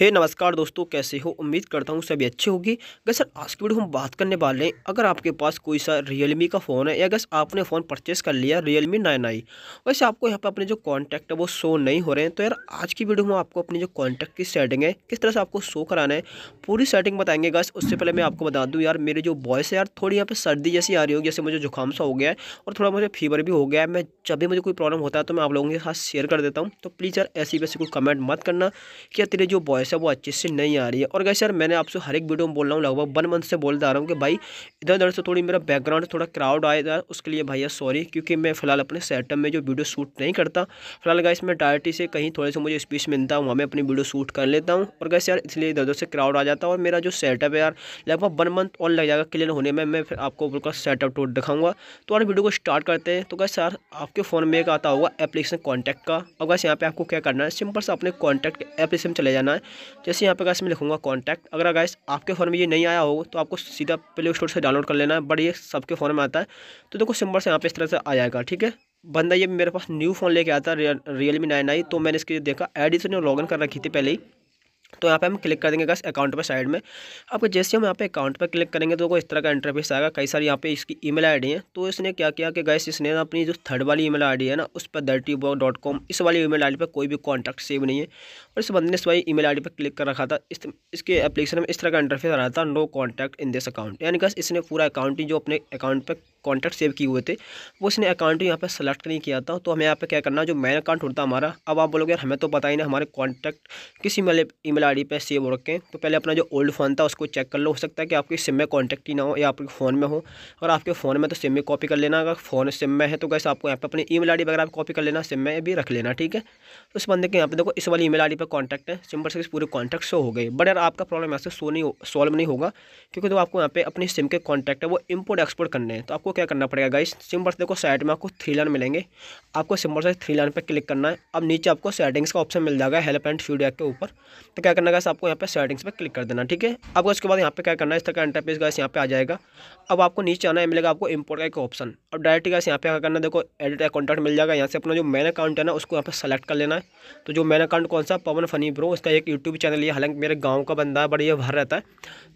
हे hey, नमस्कार दोस्तों कैसे हो उम्मीद करता हूँ सभी अच्छे होगी गैस सर आज की वीडियो हम बात करने वाले हैं अगर आपके पास कोई सा रियलमी का फ़ोन है या गैस आपने फ़ोन परचेस कर लिया रियलमी नाइन आई वैसे आपको यहाँ पर अपने जो कॉन्टैक्ट है वो शो नहीं हो रहे हैं तो यार आज की वीडियो में आपको अपनी जो कॉन्टैक्ट की सेटिंग है किस तरह से आपको शो कराना है पूरी सेटिंग बताएंगे गैस उससे पहले मैं आपको बता दूँ यार मेरी जो वॉइस है यार थोड़ी यहाँ पर सर्दी जैसी आ रही होगी जैसे मुझे जुकाम सा हो गया है और थोड़ा मुझे फीवर भी हो गया है मैं जब भी मुझे कोई प्रॉब्लम होता है तो मैं आप लोगों के साथ शेयर कर देता हूँ तो प्लीज़ यार ऐसी वैसे कोई कमेंट मत करना कि तेरे मेरे जो वॉइस है वो अच्छे से नहीं आ रही है और गैस यार मैंने आपसे हर एक वीडियो में बोल रहा हूँ लगभग वन मंथ से बोलता आ रहा हूँ कि भाई इधर उधर से थोड़ी मेरा बैकग्राउंड थोड़ा क्राउड आया था उसके लिए भैया सॉरी क्योंकि मैं फिलहाल अपने सेटअप में जो वीडियो शूट नहीं करता फिलहाल गैस मैं डायरेक्ट से कहीं थोड़े से मुझे स्पीच मिलता हूँ वहाँ मैं अपनी वीडियो शूट कर लेता हूँ और गैस यार इसलिए इधर उधर से क्राउड आ जाता है और मेरा जो सेटअप है यार लगभग वन मंथ और लग जाएगा क्लियर होने में मैं फिर आपको बिल्कुल सेटअप टूट दिखाऊंगा तो यार वीडियो को स्टार्ट करते हैं तो गैस यार आपके फ़ोन में एक आता होगा एप्लीकेशन कॉन्टैक्ट का और गैस यहाँ पे आपको क्या करना है सिंपल से अपने कॉन्टैक्ट एप्लीकेशन चले जाना है जैसे तो यहाँ पे गैस मैं लिखूँगा कॉन्टैक्ट अगर गैस आपके फ़ोन में ये नहीं आया हो तो आपको सीधा प्ले स्टोर से डाउनलोड कर लेना है बट ये सबके फ़ोन में आता है तो देखो सिंबल से यहाँ पर इस तरह से आ जाएगा ठीक है बंदा ये मेरे पास न्यू फ़ोन लेके आता है रियल मी नाइन आई तो मैंने इसके देखा एड लॉग इन कर रखी थी पहले ही तो यहाँ पे हम क्लिक कर देंगे गैस अकाउंट पर साइड में अब जैसे हम यहाँ पे अकाउंट पर क्लिक करेंगे तो वो इस तरह का इंटरफेस आएगा कई सारी यहाँ पे इसकी ईमेल आईडी है तो इसने क्या किया कि गैस इसने ना अपनी जो थर्ड वाली ईमेल आईडी है ना उस पर दर्टी बॉक डॉट कॉम इस वाली ईमेल आईडी पर कोई भी कॉन्टैक्ट सेव नहीं है और इस बंद ने इस वाली आई डी पर क्लिक कर रखा था इस, इसके एप्लीकेशन में इस तरह का इंटरफेस आ रहा था no contact in this account यानी गैस इसने पूरा अकाउंट ही जो अपने अकाउंट पर कॉन्टैक्ट सेव किए हुए थे वो उसने अकाउंट यहाँ पर सेलेक्ट नहीं किया था तो हमें यहाँ पर क्या करना जो मेन अकाउंट होता हमारा अब आप बोलोगे यार हमें तो पता ही नहीं हमारे कॉन्टैक्ट किस ईमेल ईमेल डी पर सेव हो रखे हैं तो पहले अपना जो ओल्ड फ़ोन था उसको चेक कर लो हो सकता है कि आपकी सिम में कॉन्टैक्ट ही ना हो या आपके फ़ोन में हो और आपके फ़ोन में तो सिम में कॉपी कर लेना अगर फ़ोन सिम में है तो कैसे आपको यहाँ पर अपनी ई मेल वगैरह आप कॉपी कर लेना सिम में भी रख लेना ठीक है तो उस बंदे के यहाँ पर देखो इस वाली ई मेल आई पर कॉन्टैक्ट है पर से पूरे कॉन्टैक्ट शो हो गए बट यार आपका प्रॉब्लम यहाँ से नहीं सॉल्व नहीं होगा क्योंकि जो तो आपको यहाँ पर अपनी सिम के कॉन्टैक्ट है वो इम्पोर्ट एक्सपोर्ट करने हैं तो आपको क्या करना पड़ेगा गाइस से देखो साइड में आपको थ्री लाइन मिलेंगे आपको सिंपल से थ्री लाइन पर क्लिक करना है अब नीचे आपको सेटिंग्स का ऑप्शन मिल जाएगा हेल्प एंड फीडबैक के ऊपर तो क्या करना गाइस आपको यहाँ पर सेटिंग्स पर क्लिक कर देना ठीक है अब उसके बाद यहाँ पर क्या करना है इस तरह का इंटरपेज गाइस यहाँ पर आ जाएगा अब आपको नीचे आना है मिलेगा आपको इम्पोर्ट का एक ऑप्शन अब डायरेक्ट गाइस यहाँ पे क्या करना देखो एडिट या कॉन्टैक्ट मिल जाएगा यहाँ से अपना जो मैन अकाउंट है ना उसको यहाँ पर सेलेक्ट कर लेना है तो जो मैन अकाउंट कौन सा पवन फनी ब्रो उसका एक यूट्यूब चैनल है हालांकि मेरे गाँव का बंदा है बड़ी भर रहता है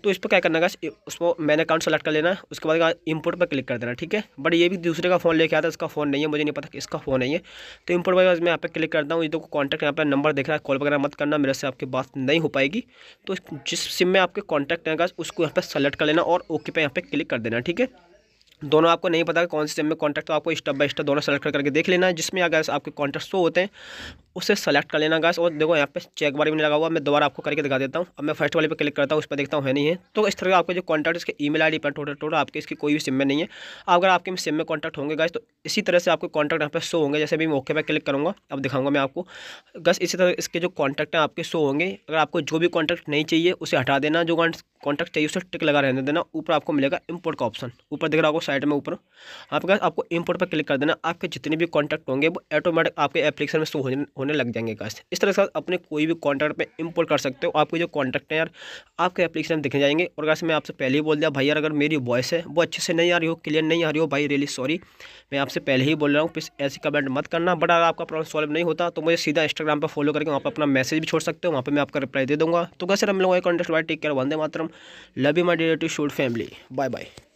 तो इस पर क्या करना गाइस उसको मैन अकाउंट सेलेक्ट कर लेना है उसके बाद इम्पोर्ट पर क्लिक कर देना तरह ठीक है बट ये भी दूसरे का फ़ोन लेके आता है इसका फ़ोन नहीं है मुझे नहीं पता इसका फ़ोन नहीं है तो इम्पोर्ट वाइज मैं यहाँ पे क्लिक करता हूँ ये देखो कॉन्टैक्ट यहाँ पे नंबर देख रहा है कॉल वगैरह मत करना मेरे से आपकी बात नहीं हो पाएगी तो जिस सिम में आपके कॉन्टैक्ट रहेगा उसको यहाँ पर सेलेक्ट कर लेना और ओके पे यहाँ पर क्लिक कर देना ठीक है दोनों आपको नहीं पता कौन से सिम में कॉन्टैक्ट तो आपको स्टेप बाय स्टेप दोनों सेलेक्ट करके देख लेना है जिसमें अगर आपके कॉन्टैक्ट शो होते हैं उसे सेलेक्ट कर लेना गाइस और देखो यहाँ पे चेक बार भी नहीं लगा हुआ मैं दोबारा आपको करके दिखा देता हूँ अब मैं फर्स्ट वाले पे क्लिक करता हूँ उस पर देखता हूँ है नहीं है तो इस तरह आपके जो कॉन्टैक्ट इसके ई मेल आई पर टोटल टोटल आपके इसकी कोई भी सिम में नहीं है अगर आपके सिम में कॉन्टैक्ट होंगे गाइस तो इसी तरह से आपके कॉन्टैक्ट यहाँ पे शो होंगे जैसे भी मौके पर क्लिक करूँगा अब दिखाऊंगा मैं आपको गस इसी तरह इसके जो कॉन्टैक्ट हैं आपके शो होंगे अगर आपको जो भी कॉन्टैक्ट नहीं चाहिए उसे हटा देना जो कॉन्टैक्ट चाहिए उसे टिक लगा रहने देना ऊपर आपको मिलेगा इम्पोर्ट का ऑप्शन ऊपर दिख रहा होगा साइड में ऊपर आपके आपको इम्पोर्ट पर क्लिक कर देना आपके जितने भी कॉन्टैक्ट होंगे वो ऑटोमेटिक आपके एप्लीकेशन में शो होने होने लग जाएंगे गाइस इस तरह से अपने कोई भी कॉन्टैक्ट पे इंपोर्ट कर सकते हो आपके जो कॉन्टैक्ट हैं यार आपके एप्लीकेशन दिखने जाएंगे और गाइस मैं आपसे पहले ही बोल दिया भाई यार अगर मेरी वॉइस है वो अच्छे से नहीं आ रही हो क्लियर नहीं आ रही हो भाई रियली सॉरी मैं आपसे पहले ही बोल रहा हूँ प्लीज़ ऐसी कमेंट मत करना बट अगर आपका प्रॉब्लम सॉल्व नहीं होता तो मुझे सीधा इंस्टाग्राम पर फॉलो करके वहाँ पर अपना मैसेज भी छोड़ सकते हो वहाँ पर मैं आपका रिप्लाई दे दूँगा तो कैसे हम लोगों का contest bye take care Vande Mataram love you my dear to shoot family bye bye